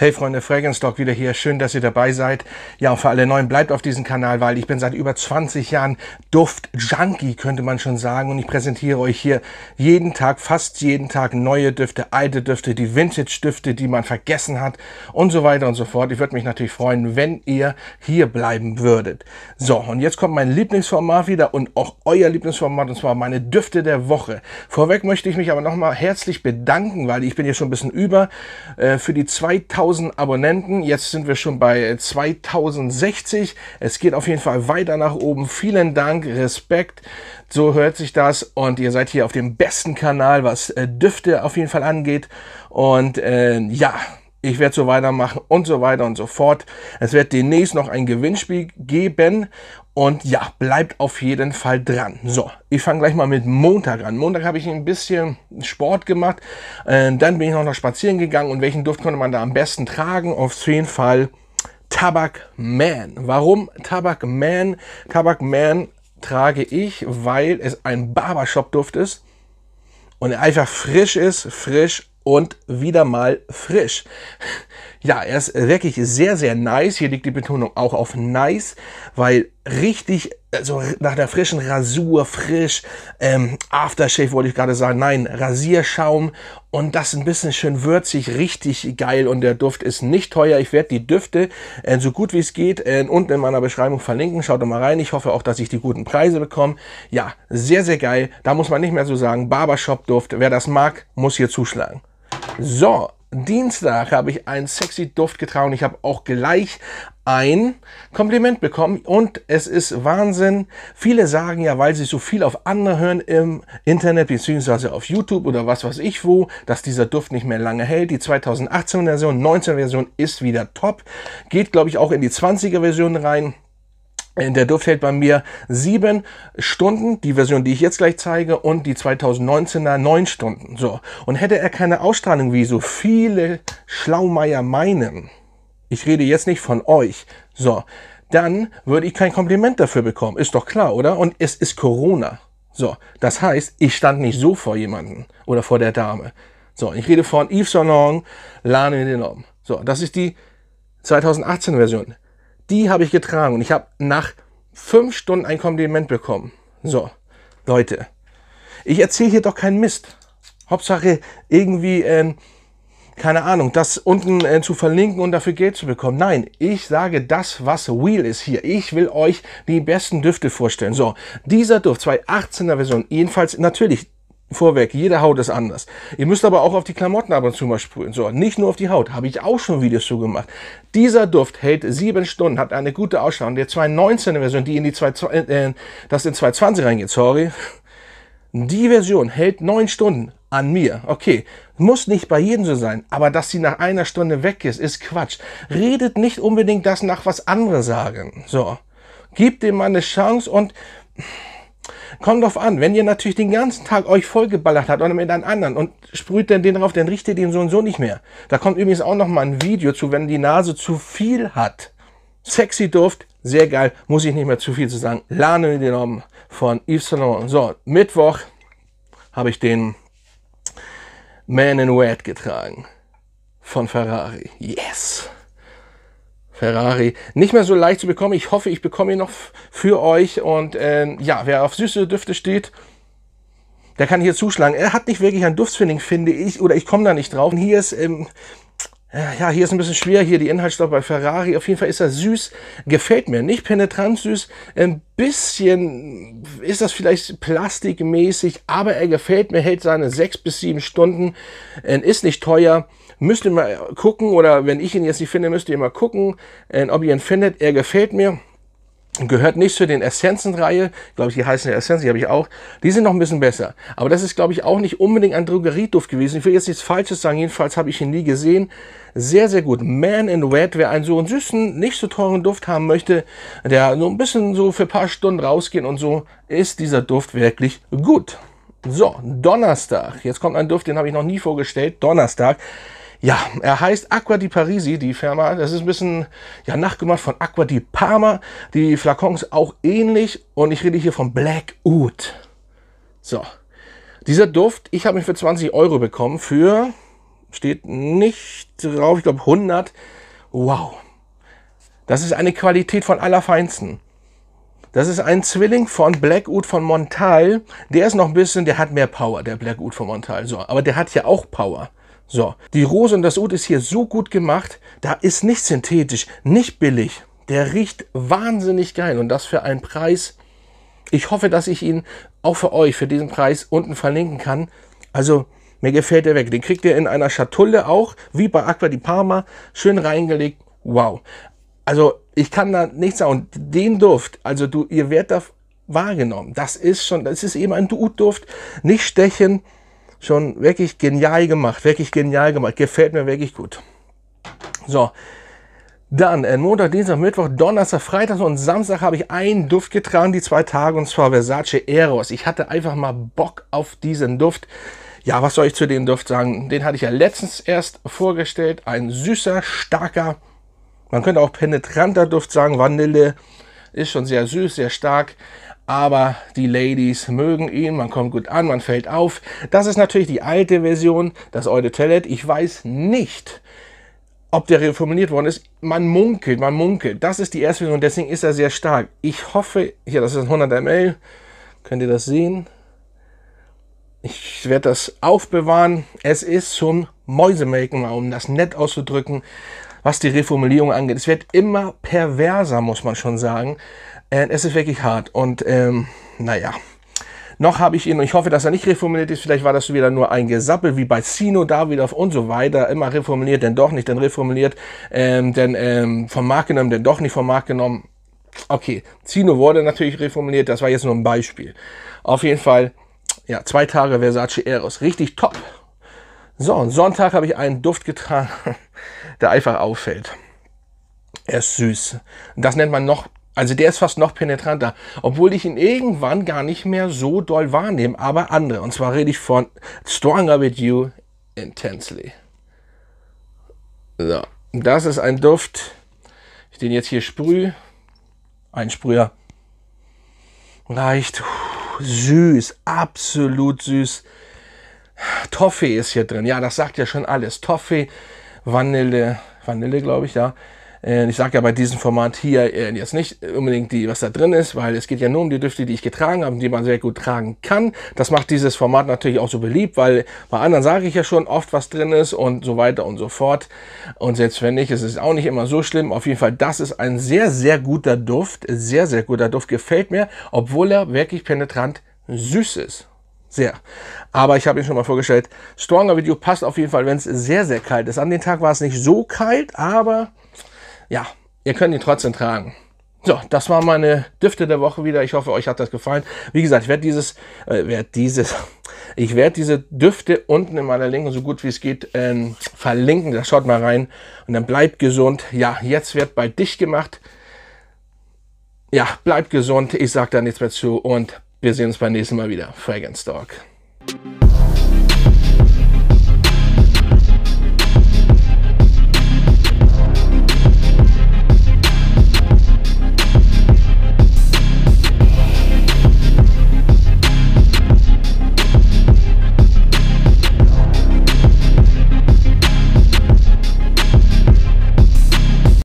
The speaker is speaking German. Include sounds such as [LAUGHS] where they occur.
Hey Freunde, Fragrance wieder hier. Schön, dass ihr dabei seid. Ja, und für alle Neuen bleibt auf diesem Kanal, weil ich bin seit über 20 Jahren Duft-Junkie, könnte man schon sagen. Und ich präsentiere euch hier jeden Tag, fast jeden Tag neue Düfte, alte Düfte, die Vintage-Düfte, die man vergessen hat und so weiter und so fort. Ich würde mich natürlich freuen, wenn ihr hier bleiben würdet. So, und jetzt kommt mein Lieblingsformat wieder und auch euer Lieblingsformat, und zwar meine Düfte der Woche. Vorweg möchte ich mich aber nochmal herzlich bedanken, weil ich bin hier schon ein bisschen über, äh, für die 2000 1000 Abonnenten. Jetzt sind wir schon bei 2060. Äh, es geht auf jeden Fall weiter nach oben. Vielen Dank, Respekt. So hört sich das und ihr seid hier auf dem besten Kanal, was äh, Düfte auf jeden Fall angeht. Und äh, ja, ich werde so weitermachen und so weiter und so fort. Es wird demnächst noch ein Gewinnspiel geben und ja, bleibt auf jeden Fall dran. So, ich fange gleich mal mit Montag an. Montag habe ich ein bisschen Sport gemacht. Äh, dann bin ich noch spazieren gegangen. Und welchen Duft konnte man da am besten tragen? Auf jeden Fall Tabak Man. Warum Tabak Man? Tabak Man trage ich, weil es ein Barbershop-Duft ist. Und er einfach frisch ist, frisch und wieder mal frisch. Ja, er ist wirklich sehr, sehr nice. Hier liegt die Betonung auch auf nice, weil richtig, also nach der frischen Rasur, frisch, ähm, Aftershave wollte ich gerade sagen, nein, Rasierschaum und das ein bisschen schön würzig, richtig geil und der Duft ist nicht teuer. Ich werde die Düfte äh, so gut wie es geht äh, unten in meiner Beschreibung verlinken. Schaut doch mal rein. Ich hoffe auch, dass ich die guten Preise bekomme. Ja, sehr, sehr geil. Da muss man nicht mehr so sagen, Barbershop-Duft. Wer das mag, muss hier zuschlagen. So, Dienstag habe ich einen sexy Duft getragen. Ich habe auch gleich ein Kompliment bekommen und es ist Wahnsinn. Viele sagen ja, weil sie so viel auf andere hören im Internet beziehungsweise auf YouTube oder was weiß ich wo, dass dieser Duft nicht mehr lange hält. Die 2018 Version, 19 Version ist wieder top. Geht glaube ich auch in die 20er Version rein. Äh, der Duft hält bei mir sieben Stunden, die Version, die ich jetzt gleich zeige, und die 2019er neun Stunden. So. Und hätte er keine Ausstrahlung, wie so viele Schlaumeier meinen, ich rede jetzt nicht von euch, so, dann würde ich kein Kompliment dafür bekommen. Ist doch klar, oder? Und es ist Corona. So. Das heißt, ich stand nicht so vor jemanden oder vor der Dame. So. Ich rede von Yves Saint Laurent, Lane Delhomme. So. Das ist die 2018 Version die habe ich getragen und ich habe nach fünf Stunden ein Kompliment bekommen. So, Leute, ich erzähle hier doch keinen Mist. Hauptsache irgendwie, äh, keine Ahnung, das unten äh, zu verlinken und dafür Geld zu bekommen. Nein, ich sage das, was real ist hier. Ich will euch die besten Düfte vorstellen. So, dieser Duft, 2018er Version, jedenfalls natürlich vorweg, jede Haut ist anders. Ihr müsst aber auch auf die Klamotten ab und zu mal sprühen. So, nicht nur auf die Haut, habe ich auch schon Videos zu gemacht. Dieser Duft hält sieben Stunden, hat eine gute Ausstrahlung. Der 2.19er Version, die in die 2, äh, das in 2.20 reingeht, sorry. Die Version hält neun Stunden an mir. Okay, muss nicht bei jedem so sein, aber dass sie nach einer Stunde weg ist, ist Quatsch. Redet nicht unbedingt das nach, was andere sagen. So, gebt dem mal eine Chance und Kommt drauf an, wenn ihr natürlich den ganzen Tag euch vollgeballert habt oder mit einem anderen und sprüht dann den drauf, dann riecht ihr den so und so nicht mehr. Da kommt übrigens auch nochmal ein Video zu, wenn die Nase zu viel hat. Sexy Duft, sehr geil, muss ich nicht mehr zu viel zu sagen. Lane genommen von Yves Saint Laurent. So, Mittwoch habe ich den Man in Red getragen von Ferrari. Yes! Ferrari nicht mehr so leicht zu bekommen. Ich hoffe, ich bekomme ihn noch für euch. Und äh, ja, wer auf süße Düfte steht, der kann hier zuschlagen. Er hat nicht wirklich ein Duftfilling, finde ich, oder ich komme da nicht drauf. Und Hier ist, ähm, ja, hier ist ein bisschen schwer, hier die Inhaltsstoffe bei Ferrari. Auf jeden Fall ist er süß, gefällt mir nicht penetrant süß. Ein bisschen ist das vielleicht plastikmäßig, aber er gefällt mir, hält seine sechs bis sieben Stunden, ist nicht teuer. Müsst ihr mal gucken, oder wenn ich ihn jetzt nicht finde, müsst ihr mal gucken, äh, ob ihr ihn findet. Er gefällt mir. Gehört nicht zu den Essenzen-Reihe. Glaube ich, die heißen ja Essenzen, die habe ich auch. Die sind noch ein bisschen besser. Aber das ist, glaube ich, auch nicht unbedingt ein Drogerieduft gewesen. Ich will jetzt nichts Falsches sagen. Jedenfalls habe ich ihn nie gesehen. Sehr, sehr gut. Man in Red. Wer einen so einen süßen, nicht so teuren Duft haben möchte, der so ein bisschen so für ein paar Stunden rausgehen und so, ist dieser Duft wirklich gut. So, Donnerstag. Jetzt kommt ein Duft, den habe ich noch nie vorgestellt. Donnerstag. Ja, er heißt Aqua di Parisi, die Firma. Das ist ein bisschen ja, nachgemacht von Aqua di Parma. Die Flakons auch ähnlich. Und ich rede hier von Black Oud. So, dieser Duft, ich habe ihn für 20 Euro bekommen. Für, steht nicht drauf, ich glaube 100. Wow, das ist eine Qualität von allerfeinsten. Das ist ein Zwilling von Blackwood von Montal. Der ist noch ein bisschen, der hat mehr Power, der Blackwood von Montal. So, aber der hat ja auch Power. So, die Rose und das Ud ist hier so gut gemacht, da ist nicht synthetisch, nicht billig. Der riecht wahnsinnig geil und das für einen Preis. Ich hoffe, dass ich ihn auch für euch für diesen Preis unten verlinken kann. Also, mir gefällt der weg. Den kriegt ihr in einer Schatulle auch, wie bei Aqua di Parma, schön reingelegt. Wow. Also, ich kann da nichts sagen. Und den Duft, also du, ihr werdet da wahrgenommen. Das ist schon, das ist eben ein Oud-Duft. Nicht stechen, schon wirklich genial gemacht, wirklich genial gemacht, gefällt mir wirklich gut. So, dann äh, Montag, Dienstag, Mittwoch, Donnerstag, Freitag und Samstag habe ich einen Duft getragen, die zwei Tage, und zwar Versace Eros. Ich hatte einfach mal Bock auf diesen Duft. Ja, was soll ich zu dem Duft sagen? Den hatte ich ja letztens erst vorgestellt. Ein süßer, starker, man könnte auch penetranter Duft sagen. Vanille ist schon sehr süß, sehr stark aber die Ladies mögen ihn, man kommt gut an, man fällt auf. Das ist natürlich die alte Version, das alte Toilette. Ich weiß nicht, ob der reformuliert worden ist. Man munkelt, man munkelt. Das ist die erste Version, deswegen ist er sehr stark. Ich hoffe, hier, das ist 100 ml, könnt ihr das sehen? Ich werde das aufbewahren. Es ist zum Mäusemelken, um das nett auszudrücken was die Reformulierung angeht. Es wird immer perverser, muss man schon sagen. es ist wirklich hart. Und ähm, naja. Noch habe ich ihn, und ich hoffe, dass er nicht reformuliert ist, vielleicht war das wieder nur ein Gesappel, wie bei Sino, Davidoff und so weiter, immer reformuliert, denn doch nicht, denn reformuliert, ähm, denn ähm, vom Markt genommen, denn doch nicht vom Markt genommen. Okay, Sino wurde natürlich reformuliert, das war jetzt nur ein Beispiel. Auf jeden Fall, ja, zwei Tage Versace Eros, richtig top. So, und Sonntag habe ich einen Duft getragen, [LAUGHS] der einfach auffällt. Er ist süß. Das nennt man noch, also der ist fast noch penetranter, obwohl ich ihn irgendwann gar nicht mehr so doll wahrnehme, aber andere. Und zwar rede ich von Stronger With You Intensely. So, das ist ein Duft, ich den jetzt hier sprühe. Ein Sprüher. Leicht, süß, absolut süß. Toffee ist hier drin. Ja, das sagt ja schon alles. Toffee, Vanille, Vanille glaube ich, ja. Äh, ich sage ja bei diesem Format hier äh, jetzt nicht unbedingt die, was da drin ist, weil es geht ja nur um die Düfte, die ich getragen habe, die man sehr gut tragen kann. Das macht dieses Format natürlich auch so beliebt, weil bei anderen sage ich ja schon oft, was drin ist und so weiter und so fort. Und selbst wenn nicht, es ist auch nicht immer so schlimm. Auf jeden Fall, das ist ein sehr, sehr guter Duft. Sehr, sehr guter Duft. Gefällt mir, obwohl er wirklich penetrant süß ist sehr. Aber ich habe ihn schon mal vorgestellt. Stronger Video passt auf jeden Fall, wenn es sehr, sehr kalt ist. An den Tag war es nicht so kalt, aber ja, ihr könnt ihn trotzdem tragen. So, das war meine Düfte der Woche wieder. Ich hoffe, euch hat das gefallen. Wie gesagt, ich werde dieses, äh, werd dieses, [LAUGHS] ich werde diese Düfte unten in meiner Linken so gut wie es geht ähm, verlinken. Da schaut mal rein und dann bleibt gesund. Ja, jetzt wird bald dicht gemacht. Ja, bleibt gesund. Ich sage da nichts mehr zu und wir sehen uns beim nächsten Mal wieder. Fragrance Talk.